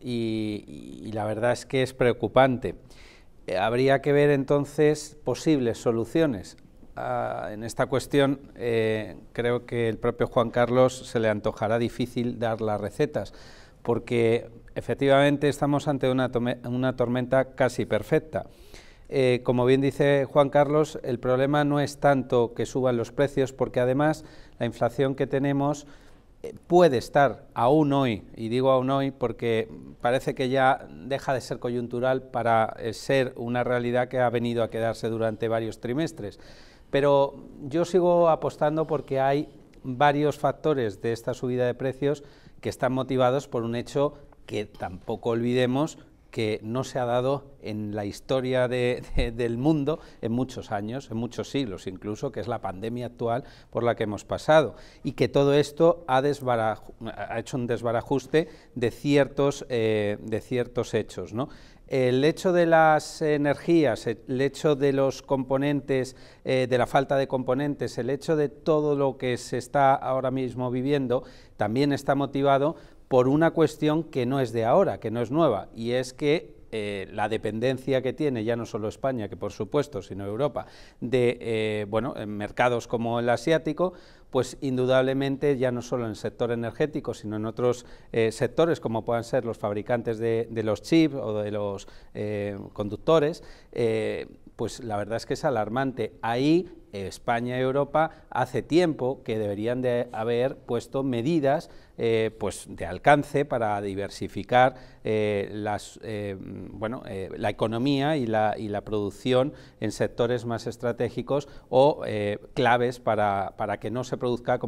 Y, y, la verdad es que es preocupante. Eh, habría que ver entonces posibles soluciones. Ah, en esta cuestión eh, creo que el propio Juan Carlos se le antojará difícil dar las recetas, porque efectivamente estamos ante una, una tormenta casi perfecta. Eh, como bien dice Juan Carlos, el problema no es tanto que suban los precios, porque además la inflación que tenemos puede estar aún hoy, y digo aún hoy porque parece que ya deja de ser coyuntural para eh, ser una realidad que ha venido a quedarse durante varios trimestres. Pero yo sigo apostando porque hay varios factores de esta subida de precios que están motivados por un hecho que tampoco olvidemos que no se ha dado en la historia del mundo en muchos años, en muchos siglos incluso, que es la pandemia actual por la que hemos pasado, y que todo esto ha, hecho un desbarajuste de ciertos, eh, de ciertos hechos. ¿no? El hecho de las energías, el hecho de los componentes, eh, de la falta de componentes, el hecho de todo lo que se está ahora mismo viviendo, también está motivado por una cuestión que no es de ahora, que no es nueva, y es que eh, la dependencia que tiene ya no solo España, que por supuesto, sino Europa, de eh, bueno, en mercados como el asiático, pues indudablemente ya no solo en el sector energético, sino en otros eh, sectores como puedan ser los fabricantes de los chips o de los conductores, pues la verdad es que es alarmante. Ahí España y Europa hace tiempo que deberían de haber puesto medidas eh, pues de alcance para diversificar eh, eh, la economía y la, la, producción en sectores más estratégicos o claves para que no se produzca